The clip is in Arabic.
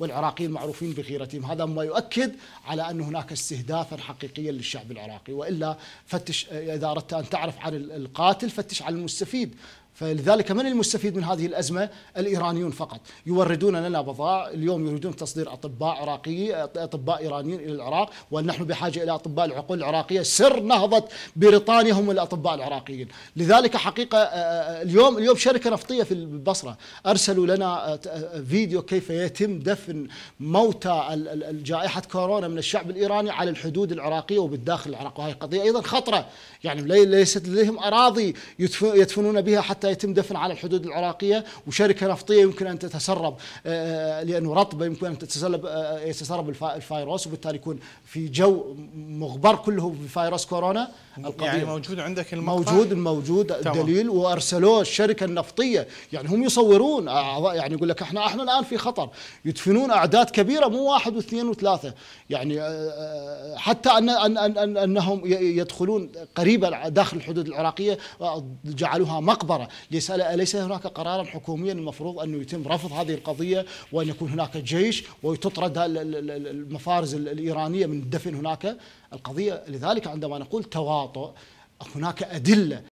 والعراقيين معروفين بغيرتهم هذا ما يؤكد على أن هناك استهدافا حقيقيا للشعب العراقي وإلا فتش إذا أردت أن تعرف عن القاتل فتش عن المستفيد فلذلك من المستفيد من هذه الأزمة الإيرانيون فقط يوردون لنا بضائع، اليوم يريدون تصدير أطباء عراقي أطباء إيرانيين إلى العراق ونحن بحاجة إلى أطباء العقول العراقية سر نهضة بريطانيا هم الأطباء العراقيين لذلك حقيقة آه، آه، اليوم اليوم شركة نفطية في البصرة أرسلوا لنا آه، فيديو كيف يتم دفن موتى جائحة كورونا من الشعب الإيراني على الحدود العراقية وبالداخل العراق وهي قضية أيضا خطرة يعني ليست لديهم أراضي يدفنون بها حتى يتم دفن على الحدود العراقية وشركة نفطية يمكن أن تتسرب آه، آه، لأنه رطبة يمكن أن تتسرب آه، يتسرب الفيروس وبالتالي يكون في جو مغبر كله بفيروس كورونا القضية يعني موجود عندك المقطع موجود موجود الدليل وارسلوه الشركه النفطيه يعني هم يصورون يعني يقول لك احنا احنا الان في خطر يدفنون اعداد كبيره مو واحد واثنين وثلاثه يعني حتى ان ان ان انهم يدخلون قريبا داخل الحدود العراقيه جعلوها مقبره ليسأل أليس هناك قرارا حكوميا المفروض أنه يتم رفض هذه القضية وأن يكون هناك جيش وتطرد المفارز الإيرانية من الدفن هناك القضية لذلك عندما نقول تواطؤ هناك أدلة